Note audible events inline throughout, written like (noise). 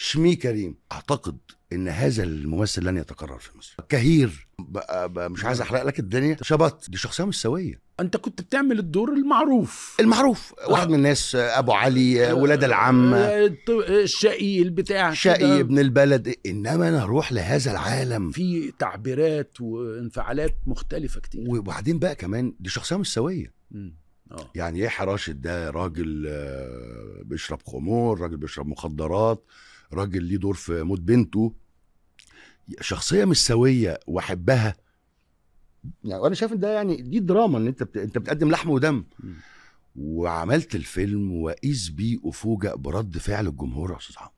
شمي كريم اعتقد ان هذا الممثل لن يتكرر في مصر كهير بقى بقى مش عايز احرق لك الدنيا شبط دي شخصيه مش سويه انت كنت بتعمل الدور المعروف المعروف واحد من الناس ابو علي ولاد العم آه، الشقي البتاع شقي ابن البلد انما انا اروح لهذا العالم في تعبيرات وانفعالات مختلفه كتير وبعدين بقى كمان دي شخصيه مش سويه أوه. يعني ايه حراشد ده راجل آه، بيشرب خمور راجل بيشرب مخدرات راجل ليه دور في موت بنته شخصيه مش سويه واحبها يعني وانا شايف ان ده يعني دي دراما ان انت بت... انت بتقدم لحم ودم وعملت الفيلم واقيس بيه افوجئ برد فعل الجمهور يا استاذ عمرو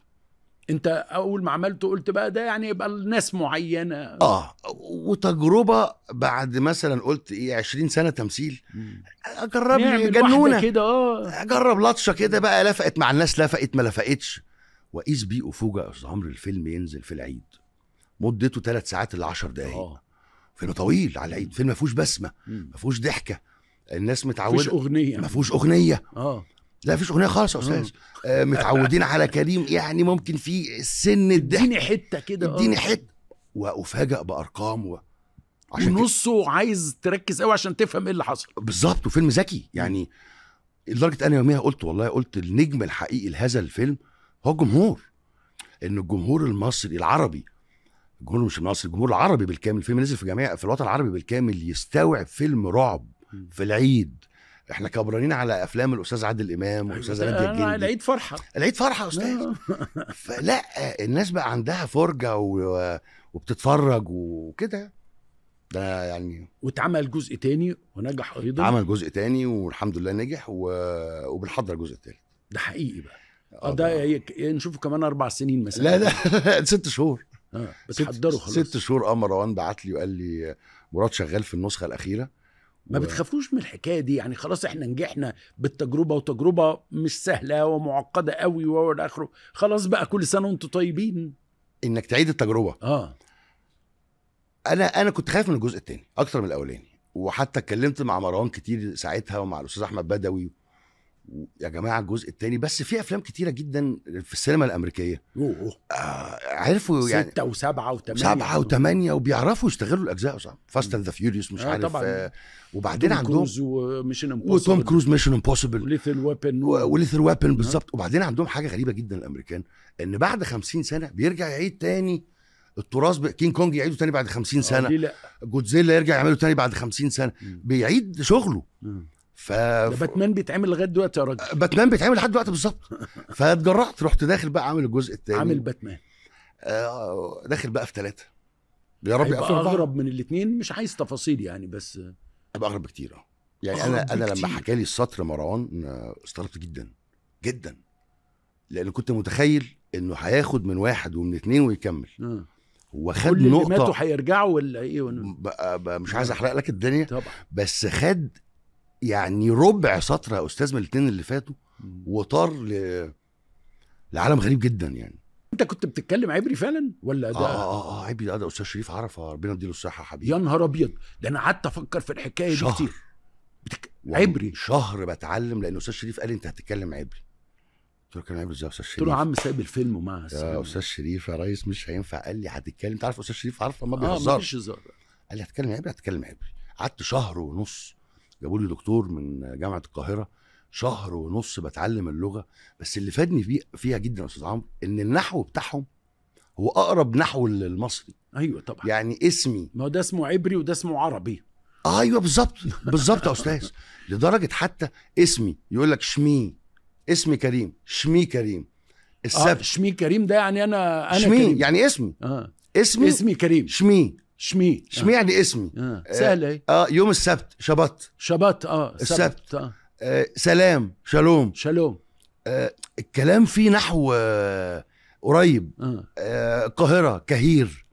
انت اول ما عملته قلت بقى ده يعني يبقى الناس معينه اه وتجربه بعد مثلا قلت ايه 20 سنه تمثيل اجرب جنونه كده اه اجرب لطشه كده بقى لفقت مع الناس لفقت ما لفقتش وقيس بيه أفوجئ يا أستاذ عمرو الفيلم ينزل في العيد مدته ثلاث ساعات إلا 10 دقايق اه فيلم طويل على العيد فيلم ما فيهوش بسمة ما فيهوش ضحكة الناس متعودة ما فيهوش أغنية ما فيهوش أغنية آه لا مفيش اغنيه خالص يا آه. استاذ آه متعودين على كريم يعني ممكن في سن الضحك اديني حته كده اديني آه. حته وافاجئ بارقام و... عشان نصه كده. عايز تركز قوي عشان تفهم ايه اللي حصل بالظبط وفيلم ذكي يعني لدرجه انا يوميها قلت والله قلت النجم الحقيقي لهذا الفيلم هو الجمهور ان الجمهور المصري العربي الجمهور مش المصري الجمهور العربي بالكامل الفيلم نزل في جميع في الوطن العربي بالكامل يستوعب فيلم رعب في العيد احنا كبرانين على افلام الاستاذ عادل امام والاستاذ ناديه الجندي العيد فرحه العيد فرحه يا استاذ (laughs) فلا الناس بقى عندها فرجه و... وبتتفرج وكده ده يعني واتعمل جزء تاني ونجح ايضا عمل جزء تاني والحمد لله نجح و... وبنحضر الجزء التالت ده حقيقي بقى اه ده نشوفه كمان اربع سنين مثلا لا لا ست شهور اه بتحضره خلاص ست شهور اه مروان بعت لي وقال لي مراد شغال في النسخه الاخيره ما و... بتخافوش من الحكايه دي يعني خلاص احنا نجحنا بالتجربه وتجربه مش سهله ومعقده قوي والى اخره خلاص بقى كل سنه وانتم طيبين انك تعيد التجربه اه انا انا كنت خايف من الجزء الثاني اكتر من الاولاني وحتى اتكلمت مع مروان كتير ساعتها ومع الاستاذ احمد بدوي يا جماعه الجزء الثاني بس في افلام كتيره جدا في السينما الامريكيه اوه آه عرفوا يعني ستة وسبعة وثمانية سبعة وثمانية وبيعرفوا يشتغلوا الاجزاء صح فاست اند ذا فيوريوس مش آه عارف طبعا. آه وبعدين عندهم كروز وميشن امبوسيبل وتوم كروز ميشن امبوسيبل وليثل ويبن وليثل ويبن آه. بالظبط وبعدين عندهم حاجه غريبه جدا الامريكان ان بعد 50 سنه بيرجع يعيد تاني التراث ب... كينج كونج يعيده تاني بعد 50 آه، سنه جودزيلا يرجع يعمله تاني بعد 50 سنه بيعيد شغله ف باتمان بيتعمل لغايه دلوقتي يا راجل باتمان بيتعمل لحد دلوقتي بالظبط (laughs) فاتجرأت رحت داخل بقى عامل الجزء الثاني عامل باتمان آه داخل بقى في ثلاثه يا رب اغرب من الاثنين مش عايز تفاصيل يعني بس ابقى اغرب بكتير اه يعني انا بكتير. انا لما حكى لي السطر مروان استغربت جدا جدا لان كنت متخيل انه هياخد من واحد ومن اثنين ويكمل آه. هو خد نقطه كل ماتوا هيرجعوا ولا ايه بقى آه، مش عايز آه. احرق لك الدنيا طبعا بس خد يعني ربع سطر يا استاذ من الاثنين اللي فاتوا وطار ل... لعالم غريب جدا يعني انت كنت بتتكلم عبري فعلا ولا ده اه اه, آه عبري آه، ده, استاذ شريف عرفه آه، ربنا يديله الصحه حبيبي يا نهار ابيض ده انا قعدت افكر في الحكايه شهر. دي كتير بتك... عبري شهر بتعلم لان استاذ شريف قال انت هتتكلم عبري قلت له كان عامل ازاي يا استاذ شريف؟ قلت له يا عم سايب الفيلم ومع يا استاذ شريف يا ريس مش هينفع قال لي هتتكلم انت عارف استاذ شريف عارفه ما آه، بيهزرش اه ما هزار قال لي هتتكلم عبري هتكلم عبري قعدت شهر ونص جابوا لي دكتور من جامعه القاهره شهر ونص بتعلم اللغه بس اللي فادني فيه فيها جدا يا استاذ عمرو ان النحو بتاعهم هو اقرب نحو للمصري ايوه طبعا يعني اسمي ما هو ده اسمه عبري وده اسمه عربي ايوه بالظبط بالظبط يا استاذ لدرجه حتى اسمي يقول لك شمي اسمي كريم شمي كريم السبت آه شمي كريم ده يعني انا انا شمي كريم. يعني اسمي آه. اسمي اسمي كريم شمي شمي شمي يعني آه. يعني اسمي آه. سهلة اه يوم السبت شبط شبط اه السبت آه. آه سلام شالوم شالوم آه الكلام فيه نحو آه قريب آه. آه القاهرة كهير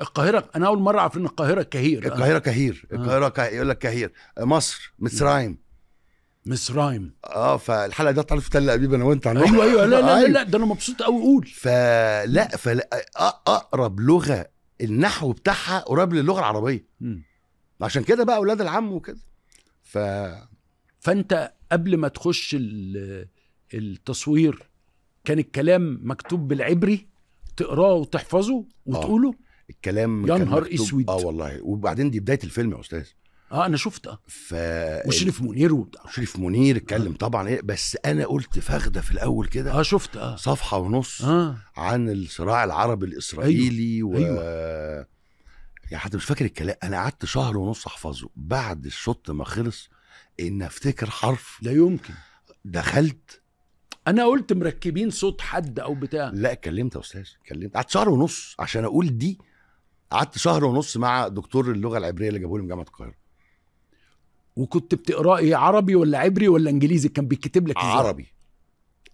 القاهرة أنا أول مرة أعرف إن القاهرة كهير آه. القاهرة آه. كهير القاهرة آه. يقول لك كهير آه، مصر مصرايم مصرايم اه فالحلقه دي تعرف في تل ابيب انا وانت ايوه ايوه لا لا, لا طيب. لا ده انا مبسوط قوي قول فلا فلا اقرب لغه النحو بتاعها قريب للغه العربيه م. عشان كده بقى اولاد العم وكده ف فانت قبل ما تخش التصوير كان الكلام مكتوب بالعبري تقراه وتحفظه آه. وتقوله آه. الكلام يا نهار اسود اه والله وبعدين دي بدايه الفيلم يا استاذ اه انا شفت آه. ف وشريف منير وبتاع شريف منير اتكلم آه. طبعا ايه بس انا قلت فخده في الاول كده اه شفت اه صفحه ونص آه. عن الصراع العربي الاسرائيلي أيوة. و أيوة. يعني حتى مش فاكر الكلام انا قعدت شهر ونص احفظه بعد الشوط ما خلص ان افتكر حرف لا يمكن دخلت انا قلت مركبين صوت حد او بتاع لا اتكلمت يا استاذ اتكلمت قعدت شهر ونص عشان اقول دي قعدت شهر ونص مع دكتور اللغه العبريه اللي جابوه لي من جامعه القاهره وكنت بتقراه ايه عربي ولا عبري ولا انجليزي كان بيتكتب لك ازاي عربي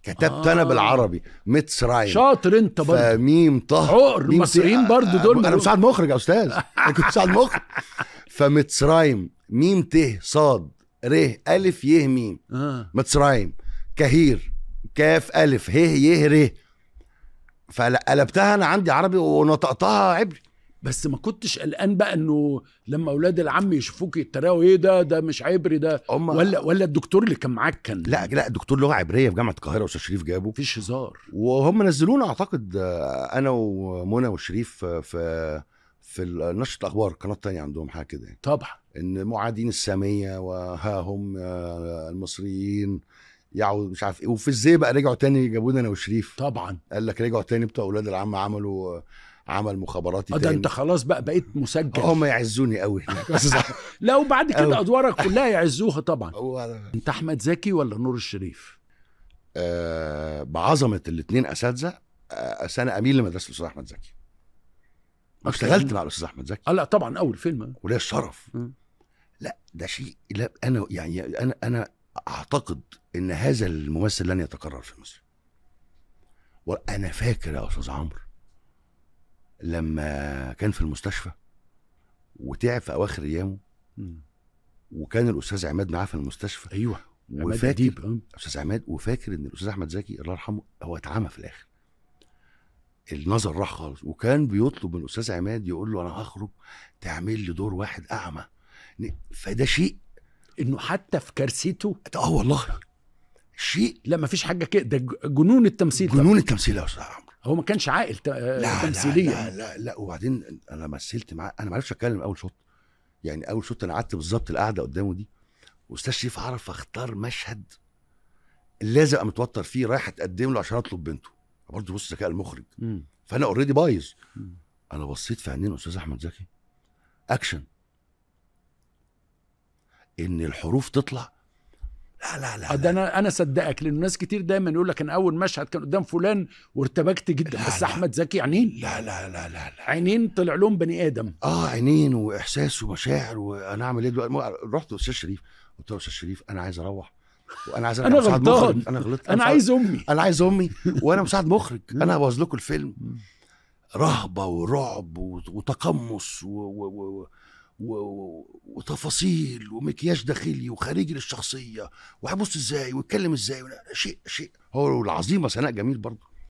كتبت آه. انا بالعربي مصري شاطر انت برضه فميم طه عقر مصريين برضه آه، دول آه، انا مساعد مخرج يا استاذ انا كنت مساعد مخرج رايم ميم ت صاد ر الف ي ميم آه. رايم كهير كاف الف ه ي ر فقلبتها انا عندي عربي ونطقتها عبري بس ما كنتش قلقان بقى انه لما اولاد العم يشوفوك يتريقوا ايه ده ده مش عبري ده أم... ولا ولا الدكتور اللي كان معاك كان لا لا دكتور لغه عبريه في جامعه القاهره استاذ شريف جابه مفيش هزار وهم نزلونا اعتقد آه، انا ومنى وشريف آه، في في نشره الاخبار القناه الثانيه عندهم حاجه كده يعني. طبعا ان معادين الساميه وها هم آه، المصريين يعود مش عارف ايه وفي ازاي بقى رجعوا تاني جابونا انا وشريف طبعا قال لك رجعوا تاني بتوع اولاد العم عملوا عمل مخابراتي آه، ده انت خلاص بقى بقيت مسجل هم يعزوني قوي (laughs) لا وبعد كده ادوارك كلها يعزوها طبعا انت احمد زكي ولا نور الشريف آه بعظمه الاثنين اساتذه آه انا اميل لمدرسه الاستاذ احمد زكي اشتغلت مع الاستاذ احمد زكي اه لا طبعا اول فيلم وليه الشرف لا ده شيء لا انا يعني انا انا اعتقد ان هذا الممثل لن يتكرر في مصر وانا فاكر يا استاذ عمرو لما كان في المستشفى وتعب في اواخر ايامه وكان الاستاذ عماد معاه في المستشفى ايوه وفاكر آه. استاذ عماد وفاكر ان الاستاذ احمد زكي الله يرحمه هو اتعمى في الاخر النظر راح خالص وكان بيطلب من الاستاذ عماد يقول له انا هخرج تعمل لي دور واحد اعمى فده شيء انه حتى في كارثته اه والله شيء لا مفيش حاجه كده ده جنون التمثيل جنون التمثيل يا استاذ هو ما كانش عاقل آه، تمثيليا لا, لا لا لا وبعدين انا مثلت معاه انا ما عرفتش اتكلم اول شوط يعني اول شوط انا قعدت بالظبط القعده قدامه دي واستاذ شريف عرف اختار مشهد لازم ابقى متوتر فيه رايح اتقدم له عشان اطلب بنته برضه بص ذكاء المخرج م. فانا اوريدي بايظ انا بصيت في عينين استاذ احمد زكي اكشن ان الحروف تطلع لا لا لا ده انا انا صدقك لان ناس كتير دايما يقول لك انا اول مشهد كان قدام فلان وارتبكت جدا لا بس لا احمد زكي عينين لا لا لا لا, لا. عينين طلع لهم بني ادم اه عينين واحساس ومشاعر وانا اعمل ايه دلوقتي رحت للاستاذ شريف قلت له استاذ شريف انا عايز اروح وانا عايز انا غلطان انا غلطت انا عايز امي انا عايز امي وانا مساعد مخرج انا هبوظ لكم الفيلم رهبه ورعب وتقمص و... و... و... وتفاصيل ومكياج داخلي وخارجي للشخصيه وهبص ازاي واتكلم ازاي شيء شيء هو العظيمه سناء جميل برضه